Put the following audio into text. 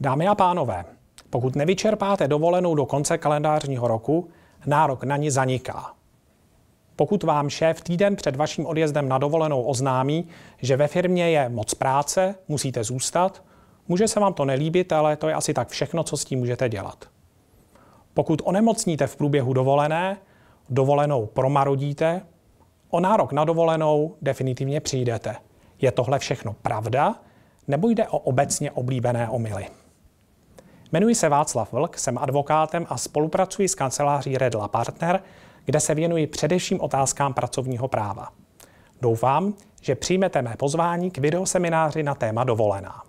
Dámy a pánové, pokud nevyčerpáte dovolenou do konce kalendářního roku, nárok na ní zaniká. Pokud vám šéf týden před vaším odjezdem na dovolenou oznámí, že ve firmě je moc práce, musíte zůstat, může se vám to nelíbit, ale to je asi tak všechno, co s tím můžete dělat. Pokud onemocníte v průběhu dovolené, dovolenou promarodíte, o nárok na dovolenou definitivně přijdete. Je tohle všechno pravda, nebo jde o obecně oblíbené omily? Jmenuji se Václav Vlk, jsem advokátem a spolupracuji s kanceláří Redla Partner, kde se věnuji především otázkám pracovního práva. Doufám, že přijmete mé pozvání k videosemináři na téma dovolená.